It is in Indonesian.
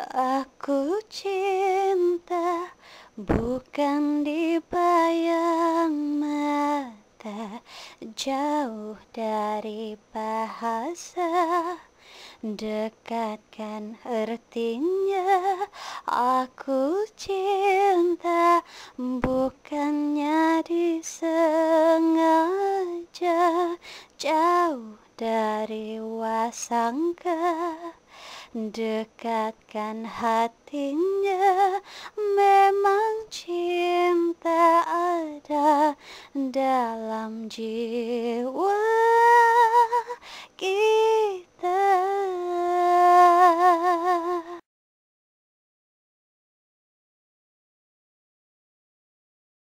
Aku cinta bukan di bayang mata Jauh dari bahasa Dekatkan artinya Aku cinta bukannya disengaja Jauh dari wasangka Dekatkan hatinya Memang cinta ada dalam jiwa